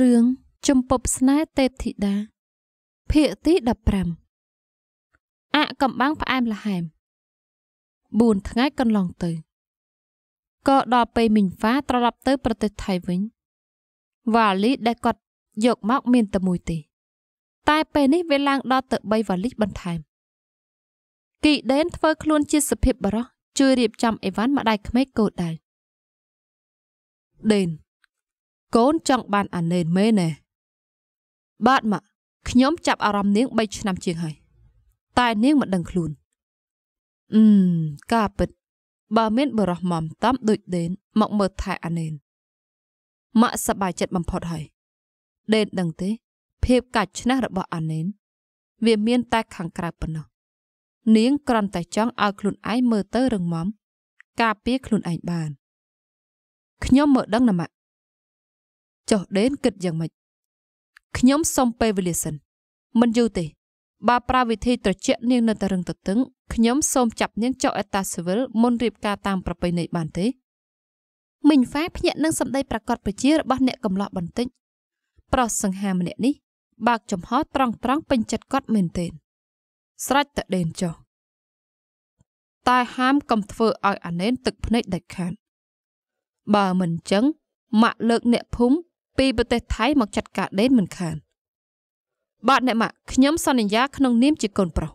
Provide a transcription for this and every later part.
រឿងជំពប់ស្នេហ៍ទេពធីតាភាគទី15អាក់កំបាំងផ្អែមល្ហែម4ថ្ងៃកន្លងទៅក៏ដល់ពេលមីងហ្វាត្រឡប់ទៅ ប្រទេសថៃវិញវ៉ាលីដែលគាត់យកមកមានតែមួយទេតែពេលនេះវាឡើងដល់ទៅ3វ៉ាលីបន្ថែមគីដេនធ្វើខ្លួនជាសុភាពបរោះជួយរៀបចំអីវ៉ាន់ម្ដាយក្មេកកូនដៅដេនកូនចង់បានអាណេនមែនទេបាទម៉ាក់ខ្ញុំចាប់អារម្មណ៍នាង3ឆ្នាំជាងហើយតែនាងមិនដឹងខ្លួនអឺមការពិតបើមានបរោះមុំតំដូចដេនមកមើលថែអាណេនម៉ាក់សប្បាយចិត្តបំផុតហើយដេនដឹងទេ ភាពកាច់ឆ្នះរបស់អាណេន វាមាន តែខាងក្រៅប៉ុណ្ណោះនាងគ្រាន់តែចង់ឲ្យខ្លួនឯងមើលទៅរឹងមាំការពារខ្លួនឯងបានខ្ញុំមើលដឹងណាម៉ាក់ចុះដេនគិតយ៉ាងម៉េចខ្ញុំសុំពេលវេលាសិនមិនយូរទេបើប្រើវិធីត្រជាក់នាងនៅតែរឹងទទឹងខ្ញុំសូមចាប់នាងចុះអេតាស៊ីវិលមុនរៀបការតាមប្រពៃណីបានទេមីងហ្វ៉ាភ្ញាក់នឹងសម្ដីប្រកាសប្រជារបស់អ្នកកំឡោះបន្តិចប្រុសសង្ហាម្នាក់នេះបើកចំហត្រង់ត្រង់ពេញចិត្តគាត់មែនទែនស្រេចតែដេនចុះតែហាមកុំធ្វើឲ្យអាណេនទឹកភ្នែកដាច់ខាតបើមិនចឹងម៉ាក់លើកអ្នកភូមិពីប្រទេសថៃមកចាត់ការដេនមិនខានបាទអ្នកម៉ាក់ខ្ញុំសន្យាក្នុងនាមជាកូនប្រុស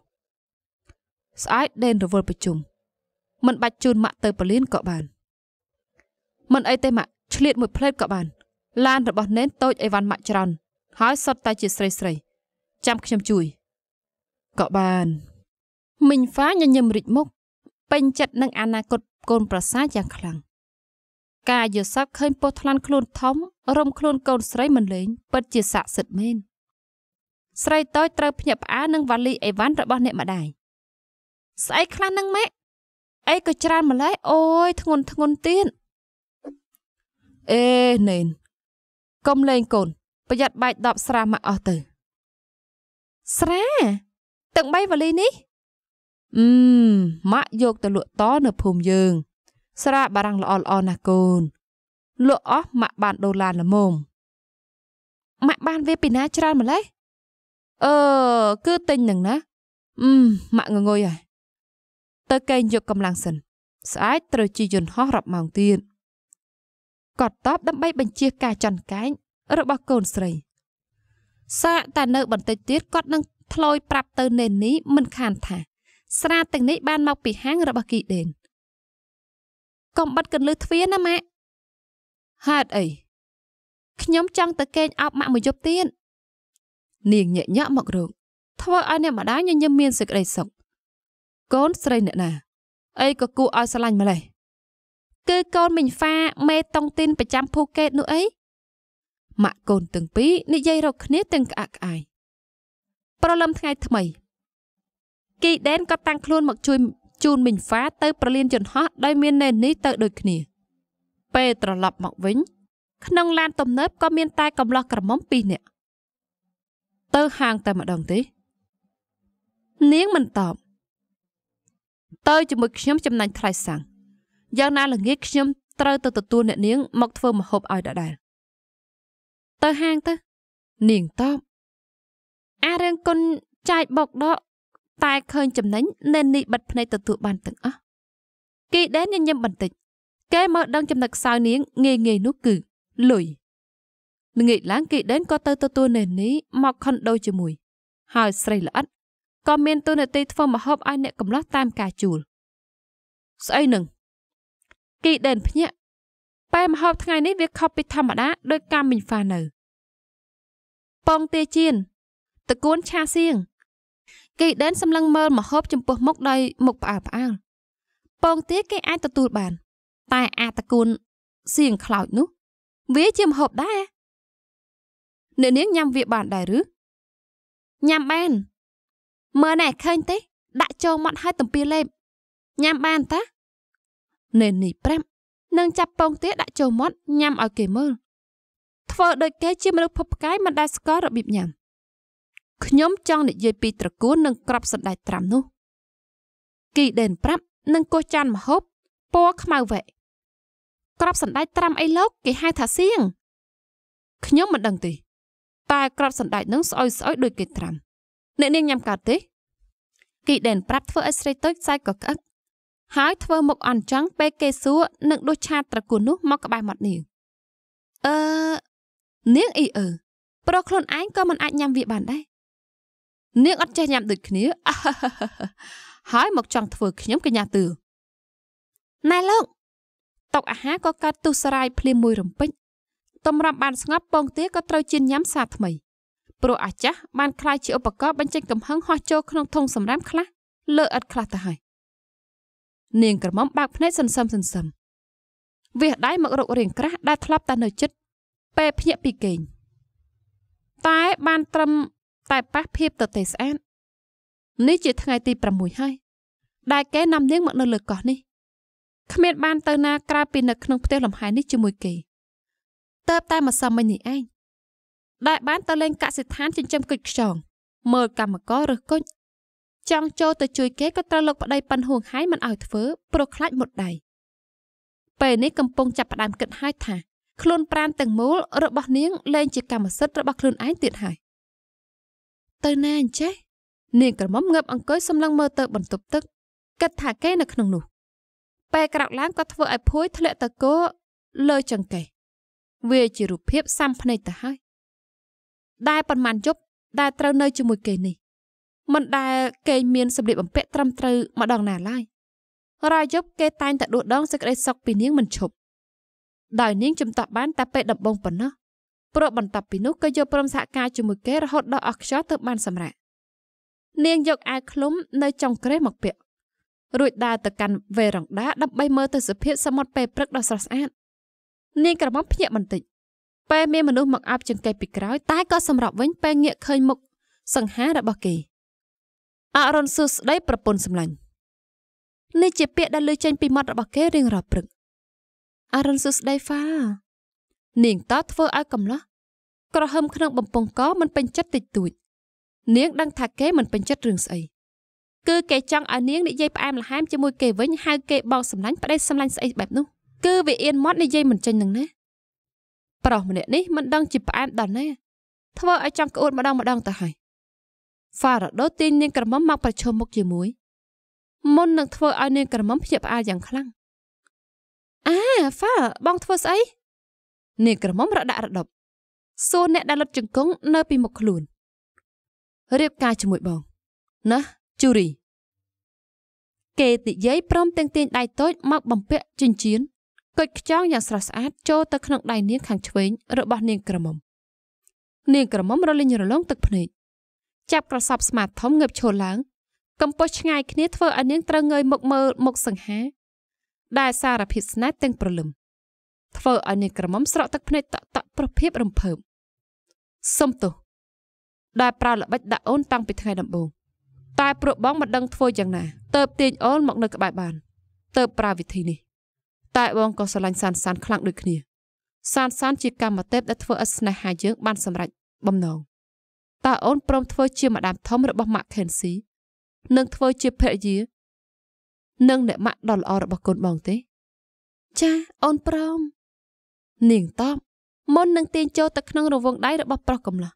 ស្អែកដេនរវល់ប្រជុំមិនបាច់ជូនម៉ាក់ទៅ ពលានក៏បាន មិនអីទេម៉ាក់ឆ្លៀតមួយផ្លេតក៏បានឡានរបស់ណេនតូច អីវ៉ាន់ម៉ាក់ច្រើនហើយ សុទ្ធតែជាស្រីស្រី ចាំខ្ញុំជួយក៏បានមីងហ្វាញញឹមរិចមុខពេញចិត្តនឹងអនាគតកូន ប្រសាយ៉ាងខ្លាំងការយល់សប្តិឃើញពោះថ្លាន់ខ្លួនធំរំខ្លួនកូនស្រីមិនលេងពិតជាស័ក្តិសិទ្ធិមែនស្រីតូចត្រូវភ្ញាក់ផ្អើលនឹងវ៉ាលីអីវ៉ាន់របស់អ្នកម្ដាយស្អីខ្លះនឹងម៉ែអីក៏ច្រើនម្ល៉េះអូយធ្ងន់ធ្ងន់ទៀតអេណែនកុំលេងកូនប្រយ័ត្នបែកដបស្រាមកអស់ទៅស្រាទាំង3វ៉ាលីនេះអឺម៉ាក់យកទៅលក់តនៅភូមិយើងស្រាបារាំងល្អល្អណាស់កូនលក់អស់ម៉ាក់បានដុល្លារល្មមម៉ាក់បានវាពីណាច្រើនម្ល៉េះអឺគឺទិញនឹងណាអឺម៉ាក់ងងុយហើយទៅកេងយកកម្លាំងសិនស្អាតត្រូវជិះយន្តហោះរាប់ម៉ោងទៀតគាត់តបដើម្បីបញ្ជាការចន់កែងរបស់កូនស្រី សាកតែនៅ បន្តិចទៀតគាត់នឹងថ្លោយប្រាប់ទៅនេនីមិនខានថាស្រាទាំងនេះបាន មកពីហាងរបស់គីដេនកុំបិទកន្លឹះទ្វារណាម៉ាក់ហេតុអីខ្ញុំចង់ទៅគេងអប់ម៉ាក់មួយយប់ទៀតនាងញាក់ញាក់មករោគធ្វើឲ្យអ្នកម្ដាយញញឹមមានសេចក្តីសុខកូនស្រីអ្នកណាអីក៏គួរឲ្យស្រឡាញ់ម្លេះគឺកូនមិញហ្វាមេតុងទីនប្រចាំភូកេតនោះអីម៉ាក់កូនទាំងពីរនិយាយរកគ្នាទាំងក្អាក់ក្អាយប្រលឹមថ្ងៃថ្មី គីដេនក៏តាំងខ្លួនមកជួយជូនមីងហ្វាទៅប្រលានយន្តហោះដោយមាននេនេះទៅ ដូចគ្នាពេលត្រឡប់មកវិញ ក្នុងឡាន ទំនើបក៏ មាន តែកំឡោះក្រមុំ2នាក់ទៅហាងតែម្ដងទេនាងមិនតបទៅជាមួយខ្ញុំចំណាញ់ថ្លៃសាំងយ៉ាងណាល្ងាចខ្ញុំត្រូវទៅទទួលអ្នកនាងមកធ្វើម្ហូបឲ្យដដែលទៅហាងទៅនាងតប អារឿងគុណចាយបុកដកតែឃើញចំណេញនេននេះបិទភ្នែកទទួលបានទាំងអស់គីដេនញញឹមបន្តិចគេមើលដឹងចំណឹកខ្សោយនាងងាយងាយនោះគឺលុយល្ងាចឡើងគីដេនក៏ទៅទទួលនេននេះមកខុនដូជាមួយ ហើយស្រីល្អិតក៏មានទូនាទីធ្វើមហូបឲ្យអ្នកកំឡោះតាមការជួលស្អីនឹងគីដេនភ្ញាក់តែមហូបថ្ងៃនេះវាខុសពីធម្មតាដោយកម្មមិញហ្វានៅពងទាជៀនតកួនឆាសៀងគីដិនសម្លឹងមើលមហូបចំពោះមុខដោយមុខផ្អើលផ្អើលពងទាគេអាចទទួលបាន តែអាតកូនសៀងខ្លោចនោះ វាជាមហូបដែរអ្នកនាងញ៉ាំវាបានដែរឬញ៉ាំបានមើលណែឃើញទេដាក់ចូលមាត់ហើយទំពាលេបញ៉ាំបានតានេននេះប្រាប់នឹងចាប់ពងទាដាក់ចូលមាត់ញ៉ាំឲ្យគេមើលធ្វើដូចគេជាមនុស្សភពផ្កាយមិនដែលស្គាល់របៀបញ៉ាំខ្ញុំចង់និយាយពីត្រកួននិងក្របសណ្ដែកត្រាំនោះគីដេនប្រាប់និងកោះចានមហូបពណ៌ខ្មៅវែកក្របសណ្ដែកត្រាំអីលោក គេហៅថាសៀងខ្ញុំមិនដឹងទេតែក្របសណ្ដែកនឹងស្អុយស្អុយដូចគេត្រាំអ្នកនាងញ៉ាំកើតទេ គីដេនប្រាប់ធ្វើឲ្យស្រីតូចខ្សែក៏ក្អឹកហើយធ្វើមុខអន់ចង់ពេលគេសួរនឹងដុសឆាតត្រកួននោះមកក្បែរមាត់នាងអឺនាងអ៊ីអឺប្រុសខ្លួនឯងក៏មិនអាចញ៉ាំវាបានដែរនាងអត់ចេះញ៉ាំដូចគ្នា ហើយមកចង់ធ្វើខ្ញុំកញ្ញាទឿណែលោកតុកអាហារក៏កើតទុះស្រាយភ្លាមមួយរំពេចតម្រាប់បានស្ងប់ពងទាក៏ត្រូវជៀនញ៉ាំសាថ្មីព្រោះអាចាស់បានខ្លាយជាឧបករណ៍បញ្ចេញកំហឹងហោះចូលក្នុងធុងសម្រាមខ្លះលើឥតខ្លះទៅហើយនាងក្រមុំបើកភ្នែកសន្សឹមសន្សឹមវាដៃមករករៀងក្រាស់ដែលធ្លាប់តែនៅចិត្តពេលភ្ញាក់ពីគេងតែបានត្រឹមតែប៉ះភាពទៅទេស្អាតនេះជាថ្ងៃទី6ហើយដែលគេនាំនាងមកនៅលើកោះនេះគ្មានបាន ទៅណាក្រៅពីនៅក្នុងផ្ទះលំហែនេះជាមួយគេតើបតែម្សិលមិញនេះឯងដែលបានទៅលេងកសិដ្ឋានចិញ្ចឹមគុជខ្យងមើលកម្មករឬគុជចង់ចូលទៅជួយគេក៏ត្រូវលោកប្តីប៉ិនហួងហាយមិនឲ្យធ្វើព្រោះខ្លាចមុតដៃពេលនេះកំពុងចាប់ផ្ដើមគិតហើយថាខ្លួនប្រានទាំងមូលរបស់នាងលែងជាកម្មសិទ្ធិរបស់ខ្លួនឯងទៀតហើយទៅណាអញ្ចេះនាងក្រមុំងើបអង្គុយសម្លឹងមើលទៅ បន្ទប់ទឹកគិតថាគេនៅក្នុងនោះពេលក្រោកឡើងក៏ធ្វើឲ្យភួយធ្លាក់ទៅគោលើចង្កេះវាជារូបភាពសាំភ្នែកទៅហើយដែលប៉ុន្មានយប់ដែលត្រូវនៅជាមួយគេនេះមិនដែល គេ មានសម្លៀកបំពាក់ត្រឹមត្រូវម្ដងណាឡើយរាល់យប់គេតែងតែដួសដងសេចក្តីសុខពីនាងមិនឈប់ដោយនាងចំតោះបានតែពេលដំបងប៉ុណ្ណោះព្រោះបន្ទាប់ពីនោះក៏យកព្រមសហការជាមួយគេរហូតដល់អស់ខ្យល់ទើបបានសម្រេចនាងយកអាវឃ្លុំនៅចុងក្រេះមកពាក់រួចដើរទៅកាន់វេរ៉ុងដាដើម្បីមើលទៅសភាពសមុទ្រពេលព្រឹកដ៏ស្រស់ស្អាតនាងក្រមុំភ្ញាក់បន្តិចពេលមានមនុស្សមកអាប់ចង្កេះពីក្រោយ តែក៏សម្រាប់វិញពេលងាកឃើញមុខសង្ហារបស់គេអរុនសុស្ដីប្រពន្ធសម្លាញ់នេះជាពាក្យដែលលើចេញពីមាត់របស់គេរៀងរាល់ព្រឹកអរុនសុស្ដីហ្វានាងតោធ្វើឲ្យកំឡោះក្រហឹមក្នុងបំពង់កមិនពេញចិត្តតិចតួច នាងដឹងថាគេមិនពេញចិត្តរឿងស្អីគឺគេចង់ឲ្យនាងនិយាយផ្អែមល្ហែមជាមួយគេវិញហៅគេបោកសម្លាញ់ប្តីសម្លាញ់ស្អីបែបនោះគឺវាអៀនមាត់និយាយមិនចេញនឹងណាប្រុសម្នាក់នេះមិនដឹងជាផ្អែមដល់ណាធ្វើឲ្យចង់ក្អួតម្ដងម្ដងទៅហើយហ្វារ៉ាដូទាញនាងក្រមុំមកប្រឈមមុខជាមួយមុននឹងធ្វើឲ្យនាងក្រមុំភ្ញាក់ផ្អើលយ៉ាងខ្លាំងអាហ្វាបងធ្វើស្អីនាងក្រមុំរដាក់រដប់សួរអ្នកដែលលុតជង្គង់នៅពីមុខខ្លួនរៀបការជាមួយបងណាជូរីគេនិយាយព្រមទាំងទាញដៃតូច មកបំពាក់ចិញ្ចៀនគុចខ្ចងយ៉ាងស្រស់ស្អាតចូលទៅក្នុងដៃនាងខាងឆ្វេងរបស់នាងក្រមុំនាងក្រមុំរលិញរលងទឹកភ្នែកចាប់ក្រសប់ស្មាតធំងើបឈរឡើងកំពុះឆ្ងាយគ្នាធ្វើឲ្យនាងត្រូវងើយមុខមើលមុខសង្ហា ដែលសារភាពស្នេហ៍ទាំងប្រលឹមធ្វើឲ្យនាយក្រមុំស្រក់ទឹកភ្នែកតក់តក់ប្រភិបរំភើបសុំទោសដែលប្រើល្បិចដាក់អូនតាំងពីថ្ងៃដំបូងតែព្រោះបងមិនដឹងធ្វើយ៉ាងណាទៅទាញអូនមកនៅក្បែរបានទៅប្រើវិធីនេះ តែបងក៏ស្រឡាញ់សានសានខ្លាំងដូចគ្នា សានសានជាកម្មទេពដែលធ្វើឲ្យស្នេហាយើងបានសម្រេចបំណងតើអូនព្រមធ្វើជាម្ដាមធំរបស់ Mackenzie និងធ្វើជាភរិយានិងអ្នកម៉ាក់ដ៏ល្អរបស់កូនបងទេ ចាអូនព្រមនាងតបមុននឹងទាញចូលទៅក្នុងរង្វង់ដៃរបស់ប្រុសកំឡោះ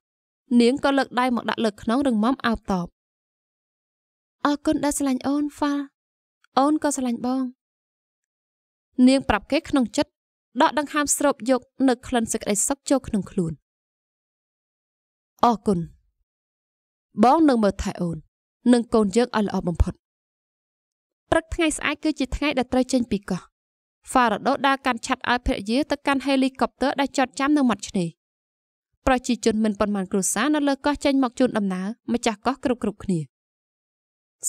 នាងក៏លើកដៃមកដាក់លើខ្នងរឹងមាំអោបតបអរគុណដែលស្រឡាញ់អូនហ្វាអូនក៏ស្រឡាញ់បង នាងប្រាប់គេក្នុងចិត្តដកដង្ហើមស្រូបយកនៅក្លិនសេចក្តីសុខចូលក្នុងខ្លួនអរគុណបងនឹងមើលថែអូននិងកូនយើងឲ្យល្អបំផុតព្រឹកថ្ងៃស្អែកគឺជាថ្ងៃដែលត្រូវចេញពីកោះហ្វារ៉ាដូដើរកាន់ឆាត់ឲ្យភរិយាទៅកាន់ហេលីកុបទ័រដែលចតចាំនៅមាត់ឆ្នេរប្រជាជនមិនប៉ុន្មានគ្រួសារនៅលើកោះចេញមកជូនដំណើរម្ចាស់កោះគ្រប់គ្រប់គ្នា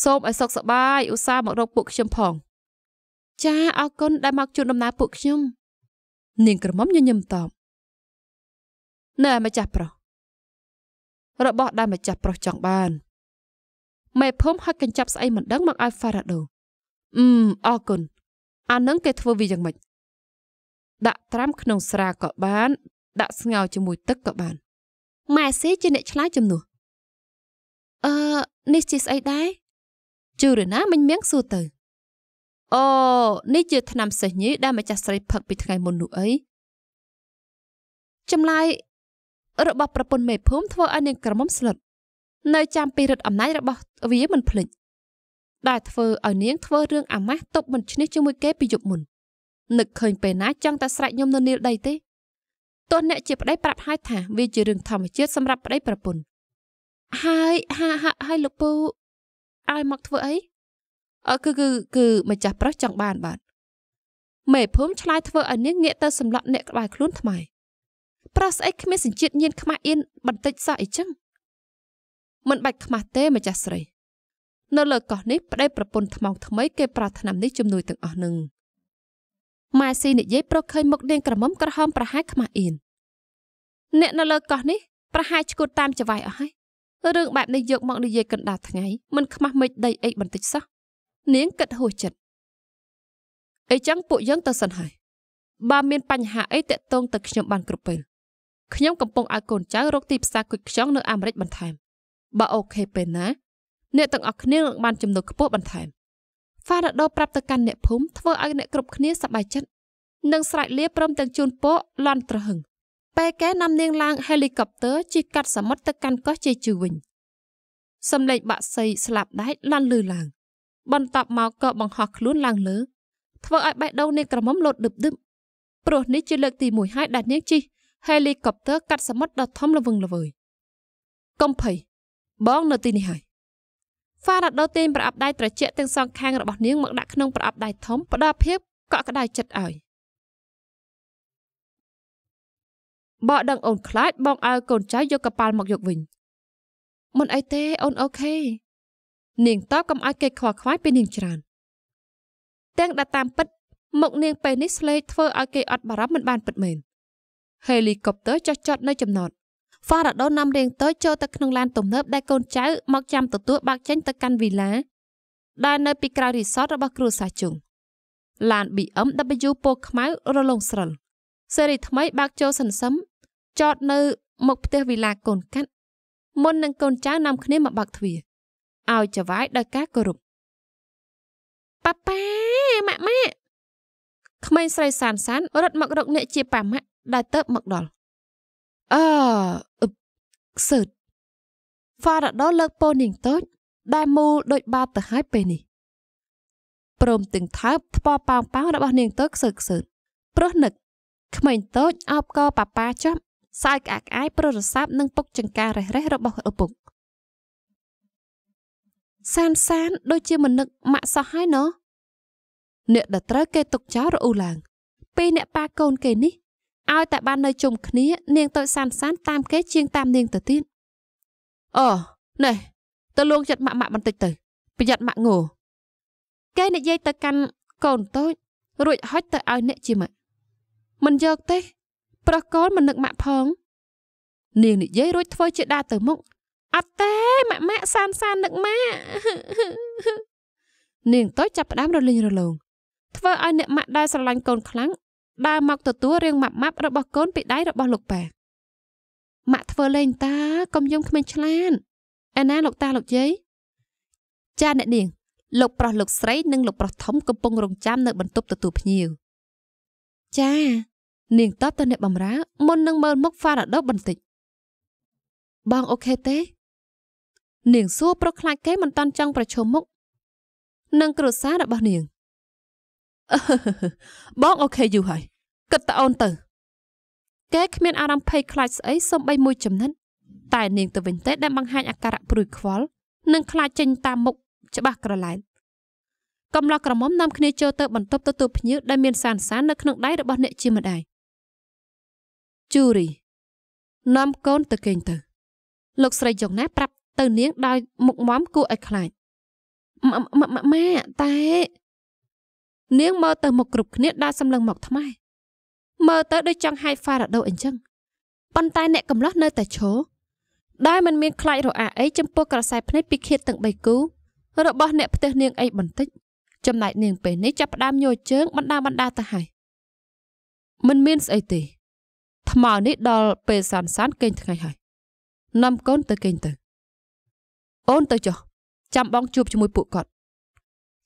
សូមឲ្យសុខសប្បាយឧស្សាហ៍មករកពួកខ្ញុំផង ចាអរគុណដែលមកជូនដំណើរពួកខ្ញុំនាងក្រមុំញញឹមតបនៅឯម្ចាស់ប្រុសរបស់ដែលម្ចាស់ប្រុសចង់បានមេភូមិហត់កញ្ចប់ស្អីមិនដឹងមកឲ្យហ្វារ៉ាដូអឺមអរគុណអានឹងគេធ្វើវាយ៉ាងម៉េចដាក់ត្រាំក្នុងស្រាក៏បាន ដាក់ស្ងោរជាមួយទឹកក៏បានម៉ែស៊ីជាអ្នកឆ្លើយជំនួសអឺនេះជាស្អីដែរជូរណាមិញមៀងសួរទៅអូនេះជាថ្នាំសេះញីដែលម្ចាស់ស្រីផឹកពីថ្ងៃមុននោះអីចម្លើយរបស់ប្រពន្ធមេភូមិធ្វើឲ្យនាងក្រមុំស្លុតនៅចាំពីរិទ្ធអំណាចរបស់វាមិនភ្លេចដែលធ្វើឲ្យនាងធ្វើរឿងអាម៉ាស់ទប់មិនឈ្នះជាមួយគេពីយប់មុននឹកឃើញពេលណាចង់តែស្រែកញុំនៅនីលដីទេទោះអ្នកជាប្តីប្រាប់ហើយថាវាជារឿងធម្មជាតិសម្រាប់ប្តីប្រពន្ធហើយហាហាហើយលោកពូឲ្យមកធ្វើអីអឺគឺគឺគឺម្ចាស់ប្រុសចង់បានបាទមេភូមិឆ្លើយធ្វើឲ្យនាងងាកទៅសម្លក់អ្នកក្បែរខ្លួនថ្មៃប្រុសស្អីគ្មានសេចក្តីញៀនខ្មាស់អៀនបន្តិចសោះអីចឹងមិនបាច់ខ្មាស់ទេម្ចាស់ស្រីនៅលើកោះនេះប្តីប្រពន្ធថ្មងថ្មីគេប្រាថ្នានេះជំនួយទាំងអស់នឹងម៉ែស៊ីនិយាយប្រកឃើញមុខនាងក្រមុំក្រហមប្រហែលខ្មាស់អៀនអ្នកនៅលើកោះនេះប្រហែលឈួតតាមចវាយអស់ហើយរឿងបែបនេះយកមកនិយាយកណ្ដាលថ្ងៃមិនខ្មាស់មេឃដីអីបន្តិចសោះនាងគិតហួសចិត្តអីចឹងពួកយើងទៅសិនហើយបើមានបញ្ហាអីតាក់ទងទៅខ្ញុំបានគ្រប់ពេលខ្ញុំកំពុងឲ្យកូនចៅរកទីផ្សារគុជខ្ចង់នៅអាមេរិកបន្ថែមបើអូខេពេលណាអ្នកទាំងអស់គ្នានឹងបានចំណូលខ្ពស់បន្ថែមហ្វារ៉ាដូប្រាប់ទៅកាន់អ្នកភូមិធ្វើឲ្យអ្នកគ្រប់គ្នាសប្បាយចិត្តនិងស្រែកលាព្រមទាំងជូនពរឡន់ត្រហឹងពេលកែនាំនាងឡើងហេលីកុបទ័រជិះកាត់សមុទ្រទៅកាន់កោះជ័យជឺវិញសំឡេងបាក់សីស្លាប់ដែកឡន់លឺឡើង បន្ទាប់មកក៏បង្ហោះខ្លួនឡើងលើ ធ្វើឲ្យបេះដូងនាងក្រមុំលោតដឹបដឹបព្រោះនេះជាលើកទី1ហើយដែលនាងជិះហេលីកុបទ័រកាត់សមុទ្រដ៏ធំល្វឹងល្វើយកំភៃបងនៅទីនេះហើយហ្វារ៉ាដូទាញប្រអប់ដៃត្រជាក់ទាំងសងខាងរបស់នាងមកដាក់ក្នុងប្រអប់ដៃធំផ្ដល់ភាពកក់ក្ដៅចិត្តឲ្យបកដឹងអូនខ្លាចបងឲ្យកូនចៅយកកប៉ាល់មកយកវិញមិនអីទេអូនអូខេនាងតបកុំឲ្យគេខ្វល់ខ្វាយពីនាងច្រើន ទាំងដែលតាមពិតមកនាងពេលនេះស្លេកធ្វើឲ្យគេអត់បារម្ភមិនបានពិតមែនហេលីកុបទ័រចុះចតនៅចំណត់ហ្វារ៉ាដូនាំរាងតូចចូលទៅក្នុងឡានទំនើបដែលកូនចៅមកចាំទទួលបើកចេញទៅកាន់វីឡា ដែលនៅ ពីក្រៅរីសតរបស់គ្រួសារជុងឡាន BMW ពណ៌ខ្មៅរលោងស្រិលសេរីថ្មីបើកចូលសន្សឹមចតនៅ មុខផ្ទះវីឡាកូនកាត់ មុននឹងកូនចៅនាំគ្នាមកបើកទ្វារឲ្យចវាយដោយការគោរពប៉ាប៉ាម៉ាក់ម៉ាក់ក្មេងស្រីសានសានរត់មករកអ្នកជាប៉ាម៉ាក់ដែលទៅមកដល់អឺសឺតហ្វារ៉ាដូលើកពោនាងតូច ដែលមូលដូចបាតទៅហើយពេលនេះព្រមទាំងថើបថ្ពល់ប៉ោងប៉ោងរបស់នាងតូចខ្សើខ្សើព្រោះនឹកក្មេងតូចអោបកប៉ាប៉ាចាប់សាយក្អាកក្អាយព្រោះរស័ព្ទនិងពុកចង្ការេះរេះរបស់ឪពុកសានសាន ដូចជាមិននឹកម៉ាក់សោះហើយណោះអ្នកដែលត្រូវ គេទុកចោលរអ៊ូឡើងពេលអ្នកប៉ាកូនគេនេះឲ្យតែបាននៅជុំគ្នា នាងទៅសានសានតាមគេជាងតាមនាងទៅទៀតអូណេះទៅលួងចិត្តម៉ាក់ម៉ាក់បន្តិចទៅប្រយ័ត្នម៉ាក់ងោគេនិយាយទៅកាន់កូនតូចរួចហុចទៅឲ្យអ្នកជាម៉ាក់មិនយកទេប្រុសកូនមិននឹកម៉ាក់ផង នាងនិយាយរួចធ្វើជាដាទៅមុខអត់ទេម៉ាក់ម៉ាក់សានសាននឹកម៉ាក់នាងតូចចាប់ផ្ដើមរលិញរលោងធ្វើឲ្យអ្នកម៉ាក់ដែលស្រឡាញ់កូនខ្លាំងដើរមកទទួលរឿងម៉ាប់ម៉ាប់របស់កូនពីដៃរបស់លោកប៉ាម៉ាក់ធ្វើលេងតាកុំយំគ្មានឆ្លានអេណាលោកតាលោកយាយចាអ្នកនាងលោកប្រុសលោកស្រី និងលោកប្រុសធំកំពុងរងចាំនៅបន្ទប់ទទួលភ្ញៀវចា នាងតបទៅអ្នកបំរើមុននឹងមើលមុខហ្វារ៉ាដូបន្តិចបងអូខេទេនាងសួរប្រុសខ្លាចគេមិនតាន់ចង់ប្រឈមមុខនឹងគ្រួសាររបស់នាងបងអូខេយូរហើយគិតតអូនទៅគេគ្មានអារម្មណ៍ភ័យខ្លាចស្អីសូម្បីមួយចំណិតតែ នាងទៅវិញទេដែលបង្ហាញអាការៈព្រួយខ្វល់និងខ្លាចចេញ តាមមុខច្បាស់ក្រឡែងកំឡោះក្រមុំនាំគ្នាចូលទៅបន្ទប់ទទួលភ្ញៀវដែលមានសានសាននៅក្នុងដៃរបស់អ្នកជាម្ដាយជូរីនាំកូនទៅគេងទៅលោកស្រីចុងណាប្រាប់ទៅនាងដោយមុខមមគួរឲ្យខ្លាចម៉ាតែនាងមើលទៅមុខគ្រប់គ្នាដាក់សម្លឹងមកថ្មែមើលទៅដូចចង់ហាយហ្វារ៉ាដូអញ្ចឹងប៉ុន្តែអ្នកកំឡោះនៅតែឈរដែលមិនមានខ្លាចរអាអីចំពោះក្រសែភ្នែកពីខៀតទាំងបីគូរបស់អ្នកផ្ទះនាងអីបន្តិចចំណែកនាង ពេលនេះចាប់ផ្ដើមញយជើងបណ្ដាបណ្ដាទៅហើយមិនមានស្អីទេថ្មនេះដល់ពេលសានសានគេងថ្ងៃហើយ នាំកូនទៅគេងទៅអូនទៅចុះចាំបងជួបជាមួយពួកគាត់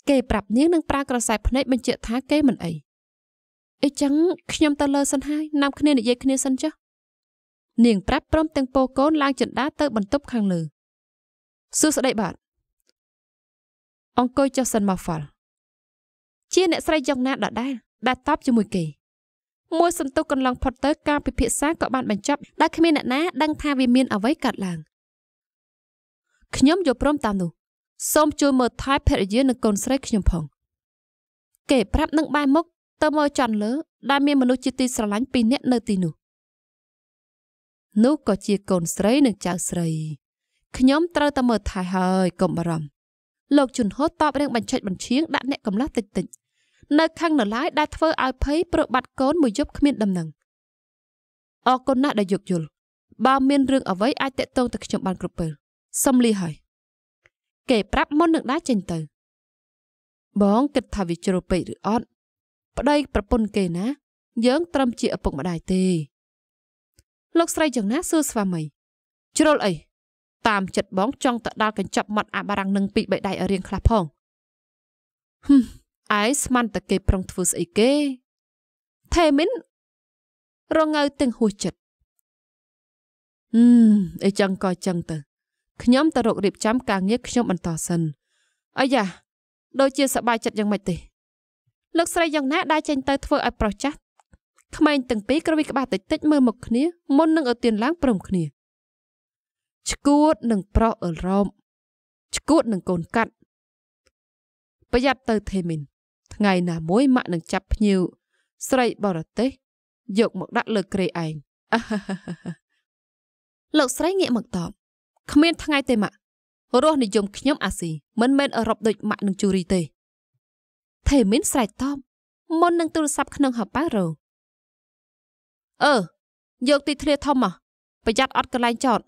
គេប្រាប់នាងនឹងប្រើក្រសែភ្នែកបញ្ជាក់ថាគេមិនអីអីចឹងខ្ញុំទៅលើសិនហើយនាំគ្នានិយាយគ្នាសិនចុះនាងប្រាប់ព្រមទាំងពោកូនឡើងចិន្តាទៅ បន្ទប់ខាងលើសួស្តីបាទអង្គុយចុះសិនមកហ្វល់ជាអ្នកស្រីយ៉ាងណាដដែលដែលតបជាមួយគេមួយសន្ទុះកន្លងផុតទៅការពិភាក្សាក៏បានបញ្ចប់ដែលគ្មានអ្នកណាដឹងថាវាមានអ្វីកើតឡើងខ្ញុំយល់ព្រមតាមនោះសូមជួយមើលថែភរិយានិងកូនស្រីខ្ញុំផង គេប្រាប់នឹងបែរមុខទៅមើលចន្ទលើ ដែលមានមនុស្សជាទីស្រឡាញ់ពីរនាក់នៅទីនោះនោះក៏ជាកូនស្រីនិងចៅស្រីខ្ញុំត្រូវតែមើលថែហើយកុំបារម្ភលោកជុនហូតតបរឿងបញ្ឆិចបញ្ឈៀងដាក់អ្នកកំឡោះតិចតិច នៅខាងនៅឡាយដែលធ្វើឲ្យភ័យប្របាត់កូនមួយយប់គ្មានដំណឹងអរគុណណាស់ដែលយោគយល់បើមានរឿងអ្វីអាចតេតងទៅខ្ញុំបានគ្រប់ពេលសំលីហើយគេប្រាប់មុននឹងដើរចេញទៅបង គិតថាវាជ្រុលពេកឬអត់ប្តីប្រពន្ធគេណា យើង ត្រឹមជាឪពុកម្ដាយទេលោកស្រីយ៉ាងណាសួរស្វាមីជ្រុលអីតាមចិត្តបងចង់ទៅដល់កញ្ចប់មាត់អាបារាំងនឹងពីបីដៃឲ្យរៀងខ្លះផងហឹមឯងស្មានតែគេ ប្រុងធ្វើស្អីគេ ថេមីនរងើទាំងហួសចិត្តអឺអីចឹងក៏ចឹងទៅខ្ញុំទៅរករៀបចំការងារខ្ញុំបន្តសិនអាយ៉ាដូចជាសប្បាយចិត្តយ៉ាងម៉េចទេលោកស្រីយ៉ាងណាដែលចេញទៅធ្វើឲ្យប្រុសចាស់ក្មេងទាំងពីរក្រវិលក្បាលតិចតិចមើលមកគ្នា មុននឹងឲ្យទៀនឡើងព្រមគ្នាឆ្កួតនឹងប្រុសអឺរ៉ុបឆ្កួតនឹងកូនកាត់ប្រយ័ត្នទៅទេមីនថ្ងៃណាមួយម៉ាក់នឹងចាប់ភ្ញៀវស្រីបរទេសយកមកដាក់លើគ្រែឯងលោកស្រីងាកមកតបគ្មានថ្ងៃទេម៉ាក់រសនិយមខ្ញុំអាស៊ីមិនមែនអឺរ៉ុបដូចម៉ាក់នឹងជូរីទេថេមីនស្រែកតបមុននឹងទូរស័ព្ទក្នុងហប៉ារ៉ូអឺយកទីធ្លាធំមកប្រយ័ត្នអត់កន្លែងចត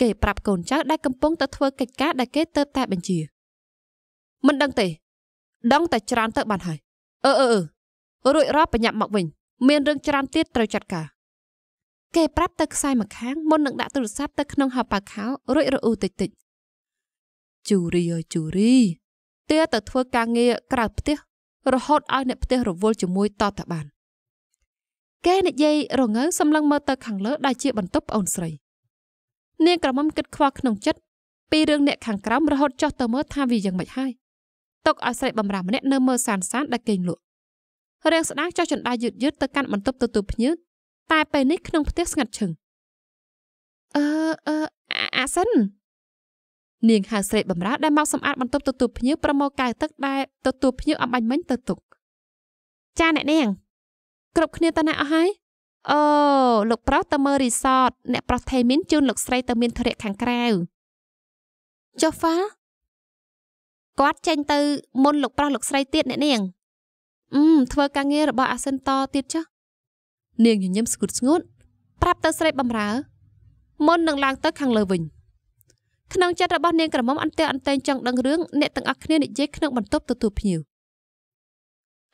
គេប្រាប់កូនចៅដែលកំពុងតែធ្វើកិច្ចការដែលគេទៅតែបញ្ជា មិនដឹងទេដឹងតែច្រើនទៅបានហើយអឺអឺអឺរួចរាល់បញ្ញាប់មកវិញមានរឿងច្រើនទៀតត្រូវចាត់ការគេប្រាប់ទៅខ្សែម្ខាងមុននឹងដាក់ទូរស័ព្ទទៅក្នុងហបប៉ាខោរួចរអ៊ូតិចតិចជូរីអើយជូរីទាទៅធ្វើការងារក្រៅផ្ទះរហូតឲ្យអ្នកផ្ទះរវល់ជាមួយតតបានគេនិយាយរងើសម្លឹងមើលទៅខាងលើ ដែលជាបន្ទប់ប្អូនស្រី នាងក្រមុំគិតខ្វល់ក្នុងចិត្តពីរឿងអ្នកខាងក្រោមរហូតចុះទៅមើលថាវាយ៉ាងម៉េចហើយទុកឲ្យស្រីបំរាមម្នាក់នៅមើលសានសានដែលគេងលក់រឿងស្ដាងចុះចណ្ដាយយឺតយឺតទៅកាន់បន្ទប់ទទួលភ្ញៀវតែពេលនេះក្នុងផ្ទះស្ងាត់ឈឹងអឺអឺអាសិននាងហៅស្រេកបំរើដែលមកសម្អាតបន្ទប់ទទួលភ្ញៀវប្រមូលកៅទឹកដែលទទួលភ្ញៀវអំបញ្ញមិញទៅទុកចាអ្នកនាងគ្រប់គ្នាតើណាអស់ហើយអូលោកប្រុសទៅមើលរីសតអ្នកប្រុសថេមីនជូនលោកស្រីទៅមានធរៈខាងក្រៅចុះហ្វាគាត់ចេញទៅមុនលោកប្រុសលោកស្រីទៀតអ្នកនាងអឺធ្វើការងាររបស់អាសិនតទៀតចុះនាងញញឹមស្ងួតស្ងួតប្រាប់ទៅស្រីបំរើមុននឹងឡើងទៅខាងលើវិញក្នុងចិត្តរបស់នាងក្រមុំអន្ទះអន្តែងចង់ដឹងរឿងអ្នកទាំងអស់គ្នានិយាយក្នុងបន្ទប់ទទួលភ្ញៀវ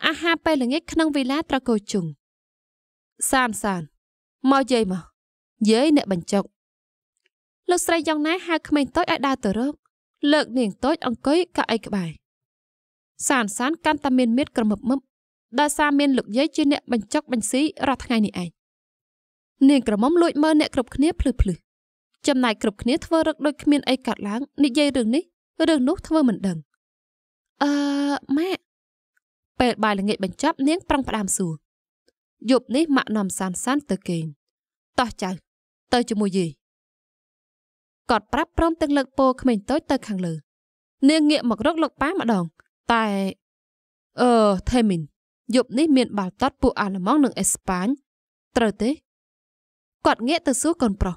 អាហារពេលល្ងាចក្នុងវិឡាត្រកោជុងសានសានមកយាយមកយាយអ្នកបញ្ចុកលោកស្រីយ៉ាងណាហៅក្មេងតូចឲ្យដើរទៅរកលើកនាងតូចអង្គុយកាក់អីក្បែរសានសានកាន់តែមានមៀតក្រមុបមឹបដោយសារមានលោកយាយជាអ្នកបញ្ចុកបញ្ស៊ីរាល់ថ្ងៃនេះឯងនាងក្រមុំលួចមើលអ្នកគ្រប់គ្នាភ្លឺភ្លឺចំណាយគ្រប់គ្នាធ្វើរឹកដូចគ្មានអីកើតឡើងនិយាយរឿងនេះរឿងនោះធ្វើមិនដឹងអឺម៉ាក់ពេលបាយល្ងាចបញ្ចប់ នាងប្រឹងផ្ដាមសួរយប់នេះម៉ាក់នាំសានសានទៅគេងតោះចៅទៅជាមួយយាយគាត់ប្រាប់ព្រមទាំងលើកពោក្មេងតូចទៅ ខាងលើនាងងាកមករកលោកប៉ាម្ដងតែអឺថេមីនយប់នេះមានបាល់ទាត់ពួកអាល្លឺម៉ង់និងអេស្ប៉ាញត្រូវទេគាត់ងាកទៅសួរកូនប្រុស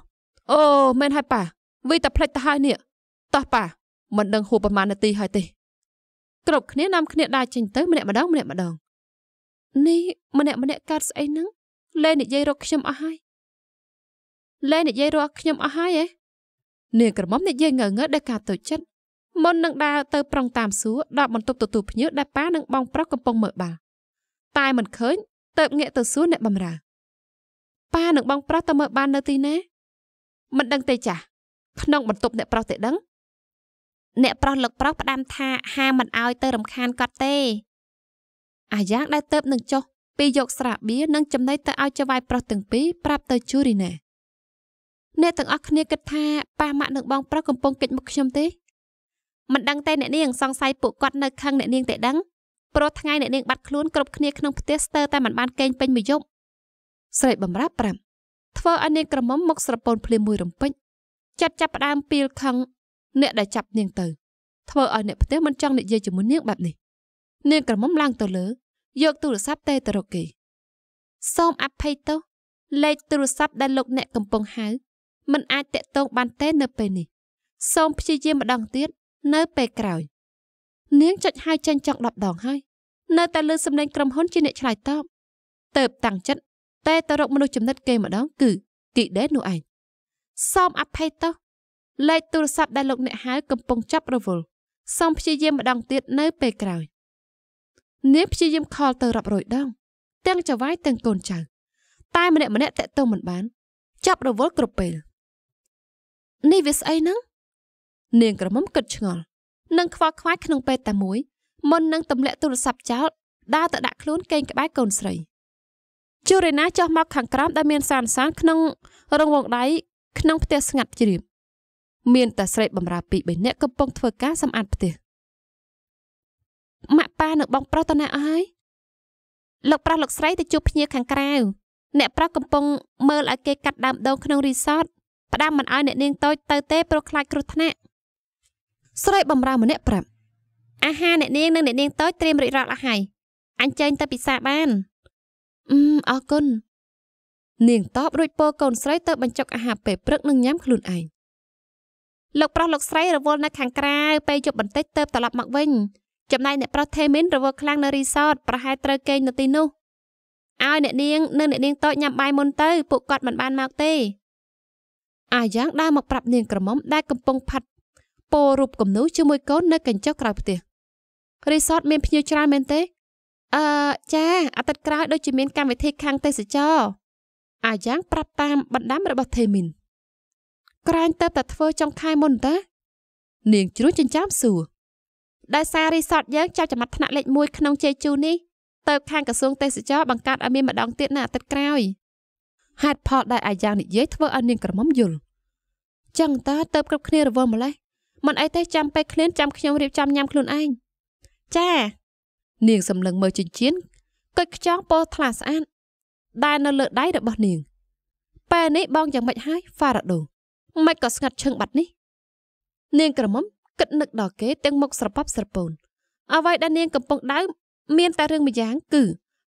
អូមែនហើយប៉ាវិតែផ្លេចទៅហើយនេះតោះប៉ាមិនដឹងហួរប្រមាណនាទីហើយទេគ្រប់គ្នានាំគ្នាដើរចេញទៅម្នាក់ម្ដងម្នាក់ម្ដងនេះម្នាក់ម្នាក់កើតស្អីហ្នឹងលែនិយាយរកខ្ញុំអស់ហើយលែនិយាយរកខ្ញុំអស់ហើយហ៎នាងក្រមុំនិយាយងើងើដោយការទុចចិត្តមុននឹងដើរទៅប្រងតាមសួរដល់បន្ទប់ទទួលភ្ញៀវដែលប៉ានិងបងប្រុសកំពុងមើលបាល់តែមិនឃើញទៅងាកទៅសួរអ្នកបំរើប៉ានឹងបងប្រុសទៅមើលបាននៅទីណាមិនដឹងទេចាស់ក្នុងបន្ទប់អ្នកប្រុសទេដឹង អ្នកប្រុសលឹកប្រុសផ្ដាំថាហាមិនអោយទៅរំខានគាត់ទេអាយ៉ាងដែលទៅនឹងចុះពីយកស្រាបៀរនិងចំណីទៅឲ្យចវាយប្រុសទាំងពីរប្រាប់ទៅជូរីណាអ្នកទាំងអស់គ្នាគិតថាប៉ាម៉ាក់និងបងប្រុសកំពុងគិតមកខ្ញុំទេមិនដឹងទេអ្នកនាងសង្ស័យពួកគាត់នៅខឹងអ្នកនាងទេដឹងព្រោះថ្ងៃអ្នកនាងបាត់ខ្លួនគ្រប់គ្នាក្នុងផ្ទះស្ទើរតែមិនបានកេងពេញមួយយប់ស្រីបំរាប់ប្រាំ ធ្វើឲ្យនាងក្រមុំមកស្រពោនភ្លាមមួយរំពេចចិត្តចាប់ផ្ដើមពីលខឹងអ្នកដែលចាប់នាងទៅធ្វើឲ្យអ្នកផ្ទះមិនចង់និយាយជាមួយនាងបែបនេះនាងក្រមុំឡើងទៅលើ យកទូរស័ព្ទតេទៅរកគេ សូមអភ័យទោសលេខទូរស័ព្ទដែលលោកអ្នកកំពុងហៅមិនអាចតាក់ទងបានទេនៅពេលនេះ សូមព្យាយាមម្ដងទៀតនៅពេលក្រោយនាងចុចហៅចេញចង់10ដងហើយនៅតែលើសំឡេងក្រុមហ៊ុនជាអ្នកឆ្លើយតបតើបតាំងចិត្តតែទៅរកមនុស្សចំណិតគេម្ដង គឺគីដេនោះឯងសូមអភ័យទោសលេខទូរស័ព្ទដែលលោកអ្នកហៅកំពុងចាប់រវល់សូមព្យាយាមម្ដងទៀតនៅ ពេលក្រោយ នាងព្យាយាមខលទៅរាប់រយដង ទាំងចវាយទាំងកូនចៅតែម្នាក់ម្នាក់តាក់ទងមិនបានចាប់រវល់គ្រប់ពេលនេះវាស្អីហ្នឹងនាងក្រមុំគិតឆ្ងល់និងខ្វល់ខ្វាយក្នុងពេលតែមួយមុននឹងទម្លាក់ទូរស័ព្ទចោលដើរទៅដាក់ខ្លួនកេងក្បែរកូនស្រីជូរេណាចោះមកខាងក្រោមដែលមានសានសានក្នុងរងវងដៃក្នុងផ្ទះស្ងាត់ជ្រាបមានតែស្រីបំរើពីរបីនាក់កំពុងធ្វើការសម្អាតផ្ទះម៉ាក់ប៉ានិងបងប្រុសតើណាអស់ហើយលោកប្រុសលោកស្រីទៅជួបភ្ញៀវខាងក្រៅអ្នកប្រុសកំពុងមើលឲ្យគេកាត់ដើមដូងក្នុងរីសតផ្ដាំមិនឲ្យអ្នកនាងតូចទៅទេព្រោះខ្លាចគ្រោះថ្នាក់ស្រីបំរើម្នាក់ប្រាប់អាហារអ្នកនាងនិងអ្នកនាងតូចត្រៀមរួចរាល់អស់ហើយអញចេញទៅពិសាបានអឺអរគុណនាងតបរួចពោកូនស្រីទៅបញ្ចុកអាហារពេលព្រឹកនិងញ៉ាំខ្លួនឯងលោកប្រុសលោកស្រីរវល់នៅខាងក្រៅពេលយប់បន្តិចទៅត្រឡប់មកវិញចំណែកអ្នកប្រុសថេមីនរវល់ខ្លាំងនៅរីសតប្រហែលត្រូវគេងនៅទីនោះឲ្យអ្នកនាងនិងអ្នកនាងតូចញ៉ាំបាយមុនទៅពួកគាត់មិនបានមកទេអាយ៉ាងដើរមកប្រាប់នាងក្រមុំដែលកំពុងផាត់ពោរូបគំនូជាមួយកូននៅកញ្ចក់ក្រៅផ្ទះរីសតមានភ្ញៀវច្រើនមែនទេអឺចាអាទិត្យក្រោយដូចជាមានកម្មវិធីខាងទេសចរអាយ៉ាង ប្រាប់តាមបណ្ដាំរបស់ថេមីនក្រាញទៅតែធ្វើចុងខែមុនតានាងជ្រួចចិញ្ចាមសួរដោយសាររីសតយើងចាប់ចំណាត់ថ្នាក់លេខ1ក្នុងជ័យជូនេះទៅខាងក្រសួងទេសចរបង្កើតឲ្យមានម្ដងទៀតនៅអាទិត្យក្រោយហេតុផលដែលអាយ៉ាងនិយាយធ្វើឲ្យនាងក្រមុំយល់ចឹងតើទៅគ្រប់គ្នារវល់ម្លេះមិនអីទេចាំពេលឃ្លានចាំខ្ញុំរៀបចំញ៉ាំខ្លួនឯងចានាងសម្លឹងមើលចិញ្ចៀនកិច្ចខ្ចង់ពណ៌ថ្លាស្អាតដែលនៅលើដៃរបស់នាងពេលនេះបងយ៉ាងម៉េចហើយហ្វារ៉ាដូមិនក៏ស្ងាត់ឈឹងបាត់នេះ នាងក្រមុំគិតនឹកដល់គេទាំងមុខស្រពប់ស្រពូនអ្វីដែលនាងកំពុងដៅមានតែរឿងមួយយ៉ាង គឺ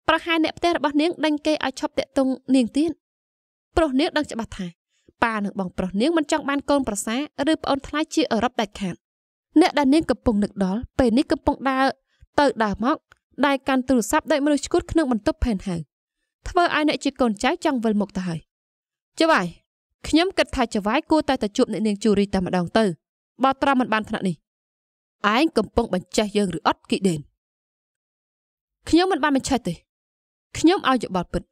ប្រហែលអ្នកផ្ទះរបស់នាងដេញគេឲ្យឈប់តាក់ទងនាងទៀតព្រោះនាងដឹងច្បាស់ថាប៉ានិងបងប្រុសនាងមិនចង់បានកូនប្រសាឬប្អូនថ្លៃជាអឺរ៉ុបដាច់ខាតអ្នកដែលនាងកំពុងនឹកដល់ពេលនេះកំពុងដើរទៅដើរមកដៃកាន់ទូរស័ព្ទដូចមនុស្សឈួតក្នុងបន្ទប់ផែនហៅធ្វើឲ្យអ្នកជាកូនចៅចង់វិលមុខទៅហើយចៅវាយខ្ញុំគិតថាចៅវាយគួរតែទៅជួបអ្នកនាងជូរីតែម្ដងទៅបើត្រាំមិនបានថ្នាក់នេះឯងកំពុងបញ្ចេះយើងឬអត់គីដេនខ្ញុំមិនបានបញ្ឆេះទេខ្ញុំឲ្យយោបល់ពិត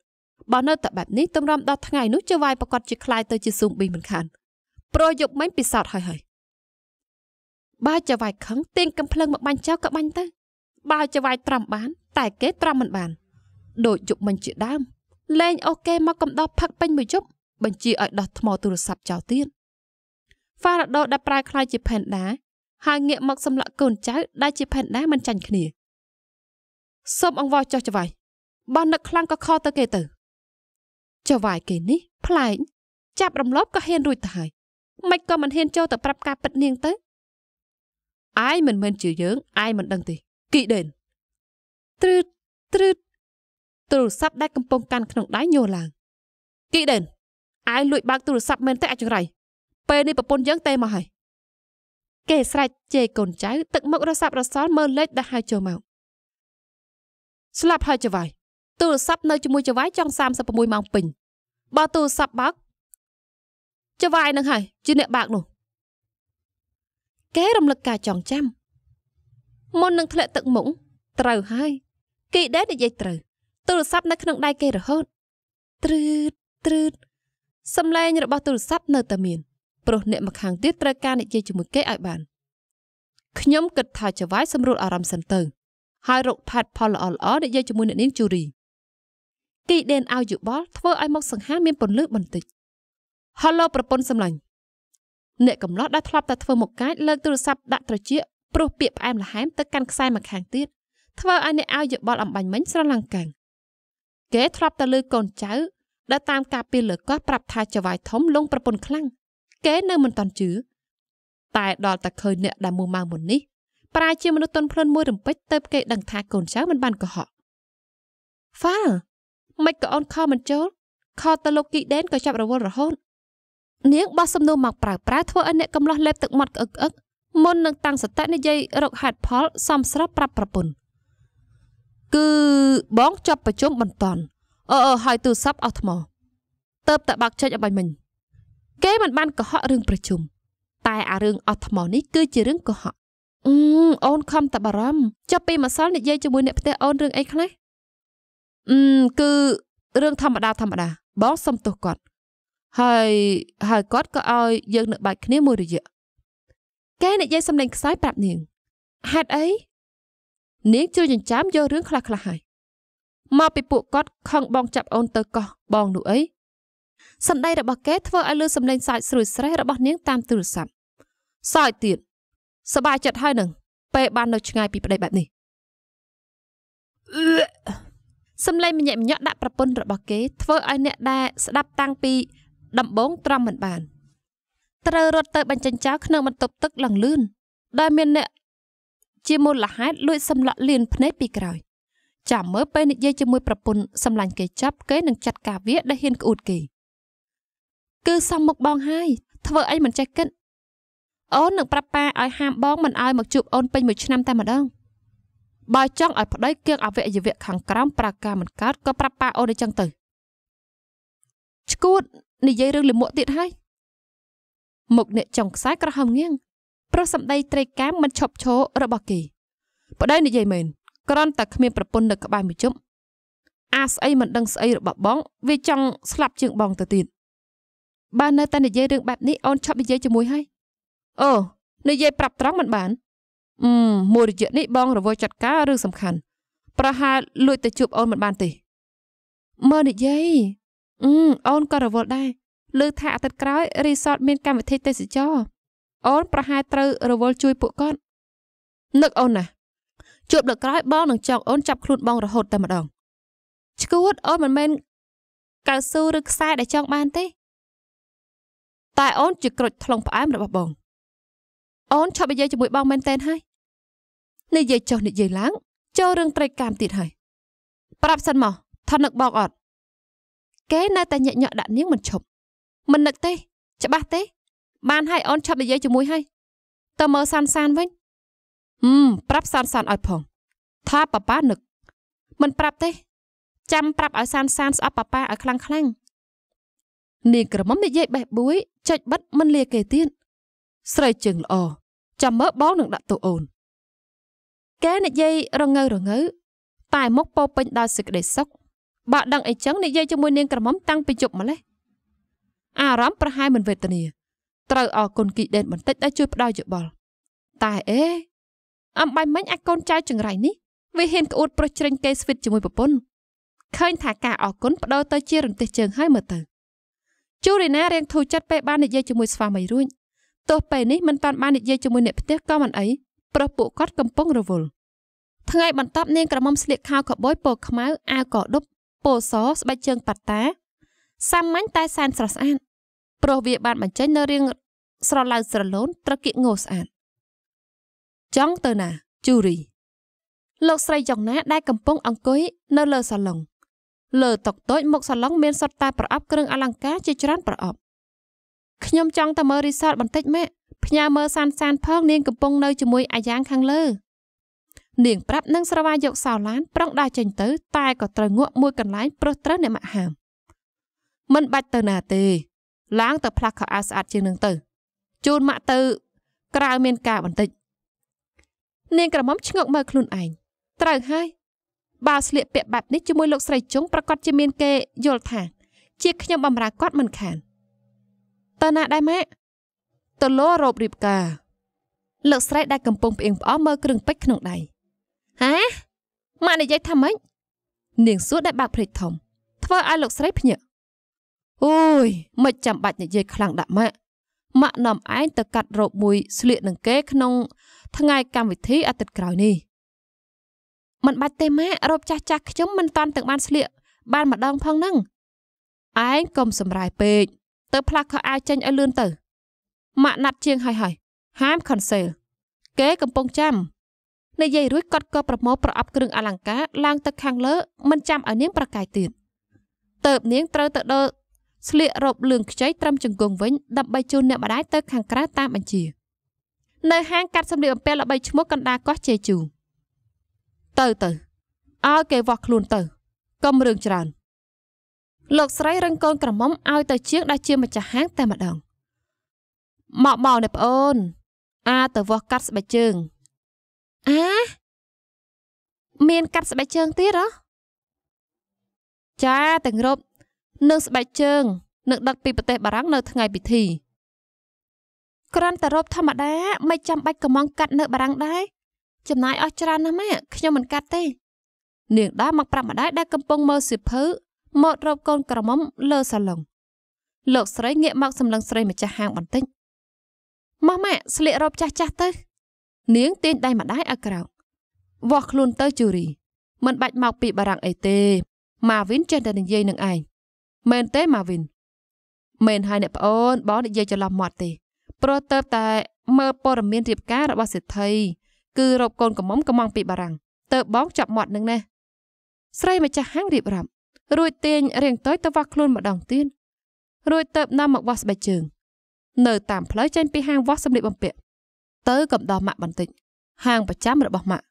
បើនៅតែបែបនេះតម្រាំដល់ថ្ងៃនោះជាវាយប្រកាសជាខ្លាយទៅជាស៊ូមប៊ីមិនខានប្រយុបមិញពិសោធន៍ហើយហើយបើជាវាយខឹងទាញកំភ្លើងមកបាញ់ចោលក៏បាញ់ទៅបើជាវាយត្រាំបានតែគេត្រាំមិនបាន ដូចយុបមិញជាដើមលែងអូគេមកកំដរផឹកពេញមួយយប់បញ្ជាឲ្យដោះថ្មទូរស័ព្ទចោលទៀតហ្វារ៉ាដូដែលប្រែខ្លាយជាផេនដាហើយងាកមកសម្លាក់កូនចៅដែលជាផេនដាមិនចាញ់គ្នាសូមអង្វរចោះច្វាយបើនឹកខ្លាំងក៏ខទៅគេទៅចវាយគេនេះប្លែកចាប់រំលោភក៏ហ៊ានរួចទៅហើយមិនក៏មិនហ៊ានចូលទៅ ប្រាប់ការពិតនាងទៅអាយមិនមែនជាយើង អាយមិនដឹងទេ គីដេនត្រឹតត្រឹតទូរស័ព្ទដែលកំពុងកាន់ក្នុងដៃញោឡើង គីដេនអាយលួចបើកទូរស័ព្ទមែនទេអចង្រៃពេលនេះប្រពន្ធយើងតែមកហើយគេស្រែកជេរកូនចៅទឹកមុខរសាប់រសល់មើលលេខដែលហៅចូលមកស្លាប់ហើយចវាយទូរស័ព្ទនៅជាមួយចវាយចង់36ម៉ោងពេញបើទូរស័ព្ទបើកចវាយនឹងហើយជាអ្នកបើកនោះគេរំលឹកការចងចាំ មុននឹងធ្លាក់ទឹកមុខត្រូវហើយគេដែរនិយាយត្រូវ ទូរស័ព្ទនៅក្នុងដៃគេរហូតត្រឺតត្រឺតសំឡេងរបស់ទូរស័ព្ទនៅតែមានព្រោះអ្នកម្ខាងទៀតត្រូវការនិយាយជាមួយគេឲ្យបានខ្ញុំគិតថាចវាយសម្រួលអារម្មណ៍សិនទៅហើយរកផាត់ផលល្អល្អនិយាយជាមួយអ្នកនាងជូរីគេដេនឲ្យយោបល់ធ្វើឲ្យមកសង្ហាមានពន្លឺបន្តិចហឡូប្រពន្ធសម្លាញ់អ្នកកំឡោះដែលធ្លាប់តែធ្វើមកកាចលើកទូរស័ព្ទដាក់ត្រចៀកព្រោះពាក្យផ្អែមល្ហែមទៅកាន់ខ្សែមកខាងទៀតធ្វើឲ្យអ្នកឲ្យយោបល់អំបញ្ញមិញស្រឡាំងកាំងគេធ្លាប់តែលើកូនចៅដែលតាមការពីលើកោះប្រាប់ថាចវាយធំលងប្រពន្ធខ្លាំងគេនៅមិនតាន់ជឿតែ ដល់តែឃើញអ្នកដែលមួម៉ៅមុននេះប្រាយជាមនុស្សតន់ភ្លន់មួយរំពេចទៅគេដឹងថាកូនចៅមិនបានកុហក Fal មិនក៏អូនខមិនចូលខទៅលោកគីដេនក៏ចាប់រវល់រហូតនាងបោះសំណួរមកប្រៅប្រៅធ្វើឲ្យអ្នកកំឡោះលេបទឹកមាត់ក្អឹកអឹកមុននឹងតាំងសតិនិយាយរកហេតុផលសំស្របប្រាប់ប្រពន្ធគឺបងចាប់ប្រជុំបន្តាន់អឺអឺហើយទូរស័ព្ទអស់ថ្មទៅបតបាក់ចេញអបាញ់មិញគេមិនបានកុហករឿងប្រជុំតែអារឿងអស់ថ្មនេះគឺជារឿងកុហកអឺអូនខំតបារម្ភចាប់ពីម្សិលនិយាយជាមួយអ្នកផ្ទះអូនរឿងអីខ្លះគឺរឿងធម្មតាធម្មតាបងសុំទោសគាត់ ហើយហើយគាត់ក៏ឲ្យយើងនៅបាច់គ្នាមួយរយៈគេនិយាយសំឡេងខ្សោយប្រាប់នាងហេតុអីនាងជួយចិញ្ចាំយករឿង ខ្លះខ្លះហើយមកពីពួកគាត់ខឹងបងចាប់អូនទៅកោះបង នោះអីសម្ដីរបស់គេធ្វើឲ្យលឺសំឡេងសើចស្រួយស្រេះរបស់នាង តាម ទូរស័ព្ទសើចទៀតសบายចិត្តហើយនឹងពេលបាននៅឆ្ងាយពីប្តីបែបនេះសំឡេងម្ញាក់ម្ញាក់ដាក់ប្រពន្ធរបស់គេធ្វើឲ្យអ្នកដែលស្ដាប់តាំងពីដំបងត្រំមិនបាន ត្រូវរត់ទៅបញ្ចេញចោលក្នុងបន្ទប់ទឹកឡើងលឿនដែលមានអ្នកជាមូលហេតុលួចសម្លាក់លៀនភ្នែកពីក្រោយចាំមើលពេលនិយាយជាមួយប្រពន្ធសម្លាញ់គេចាប់គេនឹងចាត់ការវាដែលហ៊ានក្អួតគេគឺសំមុខបងហើយ ធ្វើអីមិនចេះគិតអូននឹងប្រាប់ប៉ាឲ្យហាមបងមិនឲ្យមកជួបអូនពេញមួយឆ្នាំតែម្ដងបើចង់ឲ្យប្តីគៀងអវយវៈខាងក្រោមប្រការមិនកើតក៏ប្រាប់ប៉ាអូនអញ្ចឹងទៅឈួត និយាយរឿងលិមួកទៀតហើយមុខអ្នកចង់ខ្សែក្រហមងៀងប្រុសសម្ដីត្រីកាមមិនឈប់ឈររបស់គេប្តីនិយាយមែនគ្រាន់តែគ្មានប្រពន្ធនៅក្បែរមួយជប់អាស្អីមិនដឹងស្អីរបស់បងវាចង់ស្លាប់ជាងបងទៅទៀតបើនៅតែនិយាយរឿងបែបនេះអូនឈប់និយាយជាមួយហើយអូនិយាយប្រាប់ត្រង់មិនបានមួយរយៈនេះបងរវល់ចាត់ការរឿងសំខាន់ ប្រហែលលួចទៅជួបអូនមិនបានទេមើលនិយាយអឺអូនក៏រវល់ដែរលើថាអាទិត្យក្រោយរីសតមានកម្មវិធីទេសចរអូន ប្រហែលត្រូវរវល់ជួយពួកគាត់នឹកអូនណាជួបដល់ក្រោយបងនឹងចង់អូន ចាប់ខ្លួនបងរហូតតែម្ដងឈួតអូនមិនមែនកៅស៊ូឬខ្សែដែលចង់បានទេតែអូនជាក្រូចថ្លុងផ្អែមរបស់បង អូនឈប់និយាយជាមួយបងមែនតែនហើយនិយាយចុះនិយាយឡើងចូលរឿងត្រីកាមទៀតហើយប្រាប់សិនមកថតនឹកបោកអត់គេនៅតែញាក់ញក់ដាក់នាងមិនឈប់មិននឹកទេច្បាស់ទេ បានហើយអូនឈប់និយាយជាមួយហើយតើមើលសានសានវិញហឹមប្រាប់សានសានឲ្យផង ថាប៉ាប៉ានឹកមិនប្រាប់ទេចាំប្រាប់ឲ្យសានសានស្អប់ប៉ាប៉ាឲ្យខ្លាំងខ្លាំងនាងក្រមុំនិយាយបេះបួយចុចបិទមិនលាគេទៀតស្រីជើងល្អចាំមើលបង នឹងដាក់ទូអូនគេនិយាយរងើរងើតែមុខពោពេញដោយសេចក្តីសុខបើដឹងអីចឹងនិយាយជាមួយនាងក្រមុំតាំងពីយប់ម្លេះអារម្មណ៍ប្រហែលមិនវេទនា ត្រូវអរគុណគីដេនបន្តិចដែលជួយផ្ដល់យោបល់តែអេអំបាយមិញអាចកូនចៅចង្រៃនេះវាហ៊ានក្អួត ប្រុសច្រិញគេស្វិតជាមួយប្រពន្ធឃើញថាការអរគុណបដូរទៅជារន្ទះជើងហើយមើលទៅ ជូរីណារៀងធូរចិត្តពេលបាននិយាយជាមួយស្វាមីរួចទោះពេលនេះមិនតាន់បាននិយាយជាមួយអ្នកផ្ទះក៏មិនអីព្រោះពួកគាត់កំពុងរវល់ថ្ងៃបន្ទាប់នាងក្រមុំស្លៀកខោកបយពណ៌ខ្មៅអាវកដុបពោសស្បែកជើងប៉ាតាសាមញ្ញតែសែនស្រស់ស្អាតព្រោះវាបានបញ្ចេញនៅរឿងស្រឡៅស្រលូន ត្រគៀកងោស្អាតចង់ទៅណាជូរីលោកស្រីចង់ណា ដែលកំពុងអង្គុយនៅលើសាឡុងលើតុកតូចមុខសាឡុងមានសុទ្ធតែប្រអប់គ្រឿងអលង្ការជាច្រើនប្រអប់ខ្ញុំចង់ទៅមើលរីសតបន្តិចម៉ាក់ផ្ញើមើលសានសានផងនាងកំពុងនៅជាមួយអាយ៉ាងខាងលើ នាងប្រាប់នឹងស្រវាយកសោឡានប្រឹងដើរចេញទៅតែក៏ត្រូវងាក់មួយកន្លែងព្រោះត្រូវអ្នកមកហាមមិនបាច់ទៅណាទេឡើងទៅផ្លាស់ខោអាវស្អាតជាងនឹងទៅ ជូនម៉ាក់ទៅ ក្រៅមានការបន្តិចនាងក្រមុំឆ្ងក់មើលខ្លួនឯងត្រូវហើយបើស្លៀកពាក់បែបនេះជាមួយលោកស្រីជុងប្រកាសជាមានគេយល់ថា ជាខ្ញុំបំរើគាត់មិនខានតើណាដែរម៉ាក់ទៅលោរោបរៀបការលោកស្រីដែលកំពុងផ្អៀងផ្អោមើលគ្រឿងពេជ្រក្នុងដៃ ហាម៉ាក់និយាយថាម៉េចនាងសួរដែលបើកព្រេចធំធ្វើឲ្យលោកស្រីភ្ញាក់អូយមិនចាំបាច់និយាយខ្លាំងដាក់ម៉ាក់ម៉ាក់នាំឯងទៅកាត់រោបមួយស្លៀកនឹងគេក្នុងថ្ងៃកម្មវិធីអាទិត្យក្រោយនេះមិនបាច់ទេម៉ាក់រោបចាស់ចាស់ខ្ញុំមិនតាន់ទាំងបានស្លៀកបានម្ដងផងហ្នឹងឯងកុំសម្រាយពេកទៅផ្លាស់ខោអាវចេញឲ្យលឿនទៅម៉ាក់ណាត់ជាងហើយហើយហាមខនសែលគេកំពុងចាំនិយាយរួចគាត់ក៏ប្រមូលប្រអប់គ្រឿងអលង្ការ ឡើងទៅខាងលើ មិនចាំឲ្យនាងប្រកាយទៀតតើបនាងត្រូវទៅដើរស្លៀករ៉ូបលឿងខ្ចីត្រឹមជង្គង់វិញដើម្បីជូនអ្នកម្ដាយទៅខាងក្រៅតាមបញ្ជា នៅហាងកាត់សម្លៀកបំពាក់ល្បីឈ្មោះកណ្ដាលកោះជេជូទៅទៅឲ្យគេវាស់ខ្លួនទៅកុំរឿងច្រើនលោកស្រីរឹងកូនក្រមុំឲ្យទៅជាងដែលជាម្ចាស់ហាង តែម្ដងមកមកណែប្អូន អាទៅវាស់កាត់ស្បែកជើងអា មានកាត់ស្បែកជើងទៀតហ៎ចាទាំងរົບនឹងស្បែកជើងនឹងដឹកពីប្រទេសបារាំងនៅ ថ្ងៃពិធីគ្រាន់តែរົບធម្មតាមិនចាំបាច់កំងកាត់នៅបារាំងដែរចំណាយអស់ច្រើនណាស់ម៉ាក់ខ្ញុំមិនកាត់ទេនាងដើរមកប្រាប់ម្ដាយដែលកំពុងមើលសៀវភៅមករົບកូនក្រមុំលើសាឡុងលោកស្រីងាកមកសម្លឹងស្រីម្ចាស់ហាងបន្តិចម៉ោះម៉ាក់ស្លៀករ៉ូបចាស់ចាស់ទៅនាងទាញដៃម្ដាយឲ្យក្រោកវាស់ខ្លួនទៅជូរី មិនបាច់មកពីបារាំងអីទេម៉ាវិនចេះតែនិយាយនឹងឯងមែនទេម៉ាវិនមែនហើយអ្នកប្អូនបងនិយាយច្រឡំមាត់ទេព្រោះទៅតែមើលព័ត៌មានរៀបការរបស់សេដ្ឋីគឺរົບកូនកំមុំកំងពីបារាំងទៅបងចាប់មាត់នឹងណាស្រីម្ចាស់ហាងរៀបរាប់រួចទាញរៀងតយទៅវាស់ខ្លួនម្ដងទៀតរួចទៅនាំមកវាស់ស្បែកជើងនៅតាមផ្លូវចេញពីហាងវាស់សម្លៀកបំពាក់ទៅកំដោះម៉ាក់បន្តិចហាងប្រចាំរបស់ម៉ាក់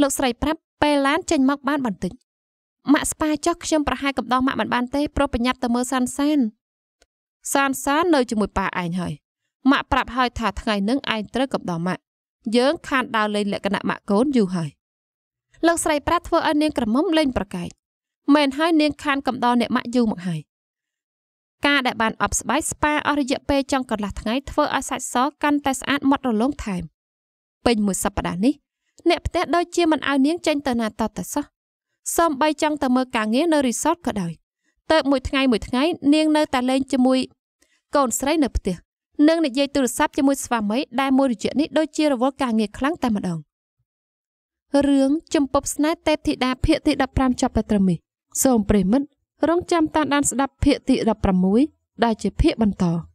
លោកស្រីប្រាប់ពេលឡានចេញមកបានបន្តិចម៉ាក់ស្ប៉ាចុះខ្ញុំប្រហែលកំដោះម៉ាក់មិនបានទេព្រោះប្រញាប់ទៅមើលសានសានសានសាននៅជាមួយប៉ាឯងហើយម៉ាក់ប្រាប់ហើយថាថ្ងៃនឹងឯងត្រូវកំដោះម៉ាក់យើងខានដើរលេងលក្ខណៈម៉ាក់កូនយូរហើយលោកស្រីប្រាប់ធ្វើឲ្យនាងក្រមុំលេងប្រកែកមែនហើយនាងខានកំដោះអ្នកម៉ាក់យូរមកហើយការដែលបានអបស្បែកស្ប៉ាអស់រយៈពេលចុងកន្លះថ្ងៃធ្វើឲ្យសាច់សកាន់តែស្អាតមាត់រលោងថែមពេញមួយសប្តាហ៍នេះអ្នកផ្ទះដូចជាមិនឲ្យនាងចេញទៅណាតតសោះសំបីចង់ទៅមើលការងារនៅរីសតក៏ដោយទៅមួយថ្ងៃមួយថ្ងៃនាងនៅតែលេងជាមួយកូនស្រីនៅផ្ទះនិងនិយាយទូរស័ព្ទជាមួយស្វាមីដែលមួយរយៈនេះដូចជារវល់ការងារខ្លាំងតែម្ដងរឿងចំពប់ស្នេហ៍ទេពធីតាភាគទី15ចប់តែត្រឹមនេះសូមប្រិមិត្តរងចាំតាមដានស្ដាប់ភាគទី16ដែលជាភាគបន្ត។